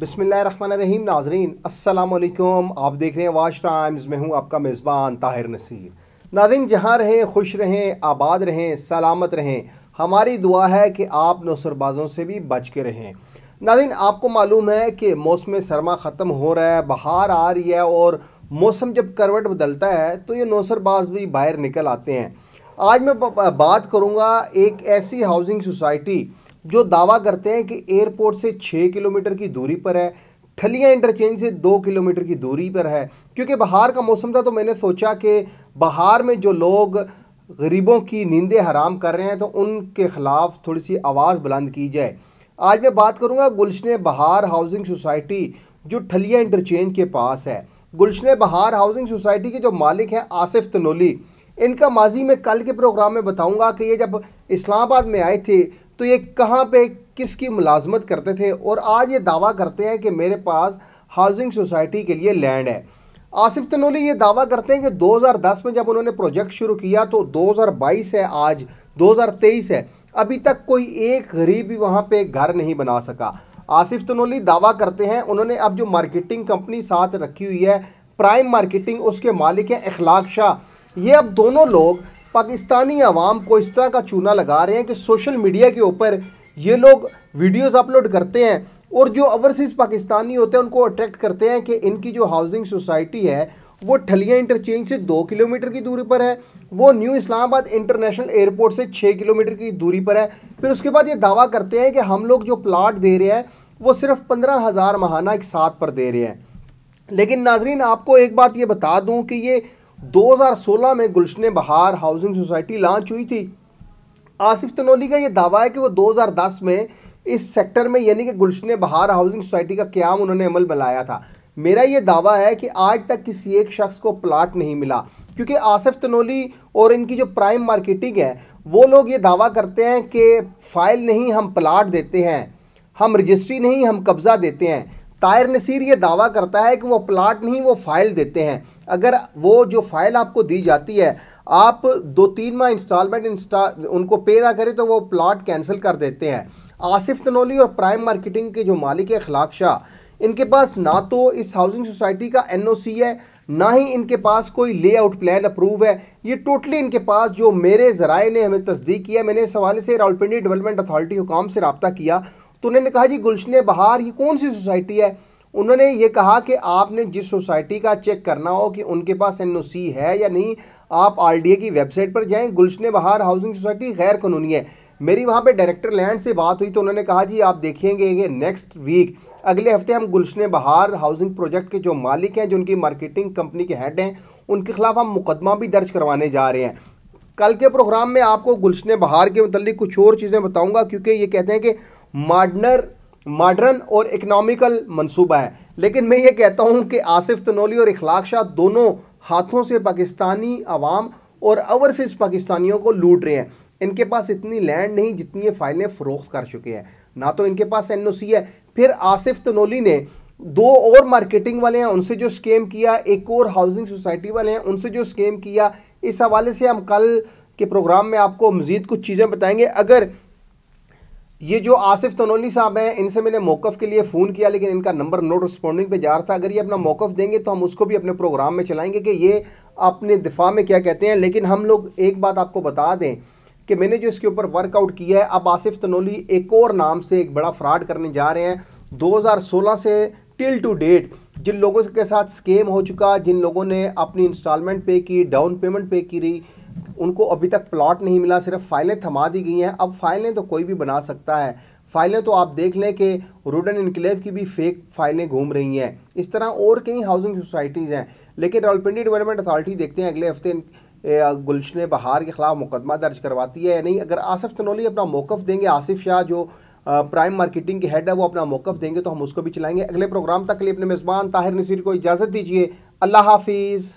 बसमीम नाजरीन असल आप देख रहे हैं वाश टाइम्स में हूँ आपका मेज़बान ताहिर नसीर नादिन जहाँ रहें खुश रहें आबाद रहें सलामत रहें हमारी दुआ है कि आप नौसरबाजों से भी बच के रहें नादिन आपको मालूम है कि मौसम सरमा ख़त्म हो रहा है बहार आ रही है और मौसम जब करवट बदलता है तो ये नौसरबाज भी बाहर निकल आते हैं आज मैं बात करूंगा एक ऐसी हाउसिंग सोसाइटी जो दावा करते हैं कि एयरपोर्ट से छः किलोमीटर की दूरी पर है ठलिया इंटरचेंज से दो किलोमीटर की दूरी पर है क्योंकि बाहर का मौसम था तो मैंने सोचा कि बाहर में जो लोग गरीबों की नींदें हराम कर रहे हैं तो उनके ख़िलाफ़ थोड़ी सी आवाज़ बुलंद की जाए आज मैं बात करूँगा गुलशन बहार हाउसिंग सोसाइटी जो ठलिया इंटरचेंज के पास है गुलशन बहार हाउसिंग सोसाइटी के जो मालिक हैं आसिफ तनोली इनका माजी में कल के प्रोग्राम में बताऊंगा कि ये जब इस्लामाबाद में आए थे तो ये कहाँ पे किसकी मुलाजमत करते थे और आज ये दावा करते हैं कि मेरे पास हाउसिंग सोसाइटी के लिए लैंड है आसिफ तनोली ये दावा करते हैं कि 2010 में जब उन्होंने प्रोजेक्ट शुरू किया तो 2022 है आज 2023 है अभी तक कोई एक गरीब भी वहाँ पे घर नहीं बना सका आसिफ तनोली दावा करते हैं उन्होंने अब जो मार्केटिंग कंपनी साथ रखी हुई है प्राइम मार्केटिंग उसके मालिक हैं अखलाक शाह ये अब दोनों लोग पाकिस्तानी आवाम को इस तरह का चूना लगा रहे हैं कि सोशल मीडिया के ऊपर ये लोग वीडियोस अपलोड करते हैं और जो ओवरसीज़ पाकिस्तानी होते हैं उनको अट्रैक्ट करते हैं कि इनकी जो हाउसिंग सोसाइटी है वो ठलिया इंटरचेंज से दो किलोमीटर की दूरी पर है वो न्यू इस्लामाबाद इंटरनेशनल एयरपोर्ट से छः किलोमीटर की दूरी पर है फिर उसके बाद ये दावा करते हैं कि हम लोग जो प्लाट दे रहे हैं वो सिर्फ पंद्रह हज़ार महाना एक साथ पर दे रहे हैं लेकिन नाजरीन आपको एक बात ये बता दूँ कि ये 2016 में गुलशन बहार हाउसिंग सोसाइटी लॉन्च हुई थी आसिफ तनोली का ये दावा है कि वो 2010 में इस सेक्टर में यानी कि गुलशन बहार हाउसिंग सोसाइटी का क्याम उन्होंने अमल में लाया था मेरा ये दावा है कि आज तक किसी एक शख्स को प्लाट नहीं मिला क्योंकि आसिफ तनोली और इनकी जो प्राइम मार्केटिंग है वो लोग ये दावा करते हैं कि फ़ाइल नहीं हम प्लाट देते हैं हम रजिस्ट्री नहीं हम कब्ज़ा देते हैं तायर नसीर ये दावा करता है कि वो प्लाट नहीं वो फ़ाइल देते हैं अगर वो जो फाइल आपको दी जाती है आप दो तीन माह इंस्टॉलमेंट इंस्टा उनको पे ना करें तो वो प्लाट कैंसिल कर देते हैं आसिफ तनोली और प्राइम मार्केटिंग के जो मालिक है अखलाक शाह इनके पास ना तो इस हाउसिंग सोसाइटी का एनओसी है ना ही इनके पास कोई लेआउट प्लान अप्रूव है ये टोटली इनके पास जो मेरे ज़राए ने हमें तस्दीक किया मैंने इस हवाले से रावलपिंडी डेवलपमेंट अथॉरिटी हुकाम से रबता किया तो उन्होंने कहा जी गुलशन बहार ये कौन सी सोसाइटी है उन्होंने ये कहा कि आपने जिस सोसाइटी का चेक करना हो कि उनके पास एन है या नहीं आप आर की वेबसाइट पर जाएँ गुलशन बहार हाउसिंग सोसाइटी गैर कानूनी है मेरी वहाँ पे डायरेक्टर लैंड से बात हुई तो उन्होंने कहा जी आप देखेंगे कि नेक्स्ट वीक अगले हफ्ते हम गुलशन बहार हाउसिंग प्रोजेक्ट के जो मालिक हैं जो उनकी मार्केटिंग कंपनी के हेड हैं उनके खिलाफ हम मुकदमा भी दर्ज करवाने जा रहे हैं कल के प्रोग्राम में आपको गुलशन बहार के मतलब कुछ और चीज़ें बताऊँगा क्योंकि ये कहते हैं कि मार्डनर मॉडर्न और इकनॉमिकल मंसूबा है लेकिन मैं ये कहता हूँ कि आसिफ तनोली और इखलाक शाह दोनों हाथों से पाकिस्तानी आवाम और ओवरसीज़ पाकिस्तानियों को लूट रहे हैं इनके पास इतनी लैंड नहीं जितनी ये फाइलें फ़रोख्त कर चुके हैं ना तो इनके पास एन है फिर आसिफ तनोली ने दो और मार्केटिंग वाले हैं उनसे जो स्कीम किया एक और हाउसिंग सोसाइटी वाले हैं उनसे जो स्कीम किया इस हवाले से हम कल के प्रोग्राम में आपको मज़ीद कुछ चीज़ें बताएंगे अगर ये जो आसिफ तनोली साहब हैं इनसे मैंने मौक़ के लिए फ़ोन किया लेकिन इनका नंबर नोट रिस्पॉन्डिंग पे जा रहा था अगर ये अपना मौक़ देंगे तो हम उसको भी अपने प्रोग्राम में चलाएंगे कि ये अपने दिफा में क्या कहते हैं लेकिन हम लोग एक बात आपको बता दें कि मैंने जो इसके ऊपर वर्कआउट किया है अब आसिफ तनोली एक और नाम से एक बड़ा फ्रॉड करने जा रहे हैं दो से टिल टू डेट जिन लोगों के साथ स्केम हो चुका जिन लोगों ने अपनी इंस्टॉलमेंट पे की डाउन पेमेंट पे की रही उनको अभी तक प्लॉट नहीं मिला सिर्फ फाइलें थमा दी गई हैं अब फाइलें तो कोई भी बना सकता है फाइलें तो आप देख लें कि रूडन इनकलेव की भी फेक फाइलें घूम रही हैं इस तरह और कई हाउसिंग सोसाइटीज़ हैं लेकिन रावलपिंडी डेवलपमेंट अथॉरिटी देखते हैं अगले हफ्ते गुलशन बहार के ख़िलाफ़ मुकदमा दर्ज करवाती है या नहीं अगर आसफ़ तनोली अपना मौक़ देंगे आसिफ शाह जो प्राइम मार्केटिंग के हेड है वो अपना मौक़ देंगे तो हम उसको भी चलाएंगे अगले प्रोग्राम तक के लिए अपने मेज़बान ताहिर नसीर को इजाज़त दीजिए अल्लाह हाफिज़